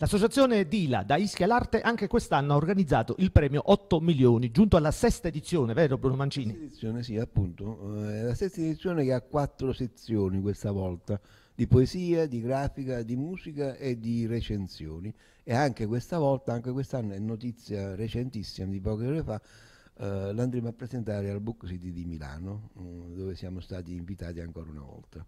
L'associazione Dila da Ischia l'Arte anche quest'anno ha organizzato il premio 8 milioni, giunto alla sesta edizione, vero Bruno Mancini? La sesta edizione, sì, appunto. Eh, è la sesta edizione che ha quattro sezioni questa volta, di poesia, di grafica, di musica e di recensioni. E anche questa volta, anche quest'anno, è notizia recentissima di poche ore fa, eh, l'andremo a presentare al Book City di Milano, eh, dove siamo stati invitati ancora una volta.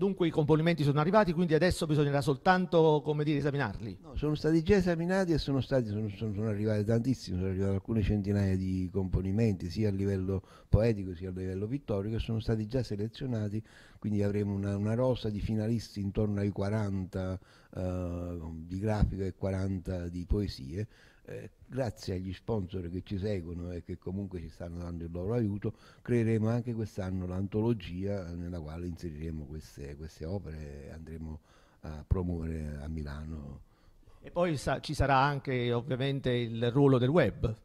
Dunque i componimenti sono arrivati, quindi adesso bisognerà soltanto dire, esaminarli. No, sono stati già esaminati e sono, stati, sono, sono, arrivati tantissimi, sono arrivati alcune centinaia di componimenti sia a livello poetico sia a livello pittorico e sono stati già selezionati, quindi avremo una, una rosa di finalisti intorno ai 40 eh, di grafica e 40 di poesie. Eh, grazie agli sponsor che ci seguono e che comunque ci stanno dando il loro aiuto, creeremo anche quest'anno l'antologia nella quale inseriremo queste, queste opere e andremo a promuovere a Milano. E poi sa ci sarà anche ovviamente il ruolo del web.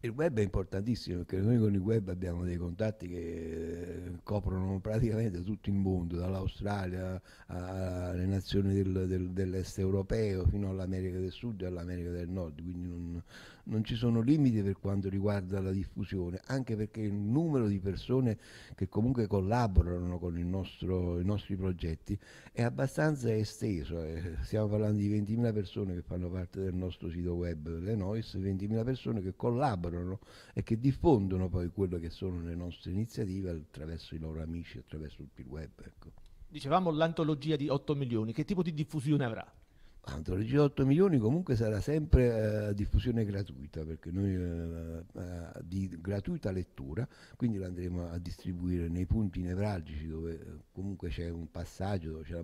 Il web è importantissimo perché noi con il web abbiamo dei contatti che eh, coprono praticamente tutto il mondo, dall'Australia alle nazioni del, del, dell'est europeo fino all'America del Sud e all'America del Nord, quindi non, non, ci sono limiti per quanto riguarda la diffusione, anche perché il numero di persone che comunque collaborano con nostro, i nostri progetti è abbastanza esteso, eh. stiamo parlando di 20.000 persone che fanno parte del nostro sito web, le Nois, 20.000 persone che collaborano collaborano e che diffondono poi quello che sono le nostre iniziative attraverso i loro amici, attraverso il web. Ecco. Dicevamo l'antologia di 8 milioni, che tipo di diffusione avrà? Antologia 8 milioni comunque sarà sempre eh, a diffusione gratuita, perché noi eh, eh, di gratuita lettura, quindi la andremo a distribuire nei punti nevralgici dove comunque c'è un passaggio, c'è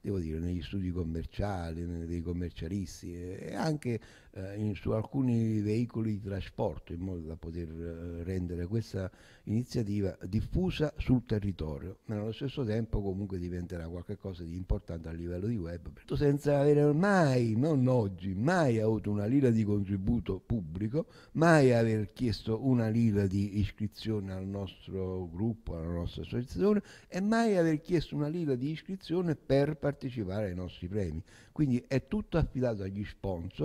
devo dire, negli studi commerciali, dei commercialisti e anche in, su alcuni veicoli di trasporto, in modo da poter rendere questa iniziativa diffusa sul territorio, ma allo stesso tempo comunque diventerà qualcosa di importante a livello di web, senza avere un mai, non oggi, mai avuto una lira di contributo pubblico, mai aver chiesto una lira di iscrizione al nostro gruppo, alla nostra associazione e mai aver chiesto una lira di iscrizione per partecipare ai nostri premi. Quindi è tutto affidato agli sponsor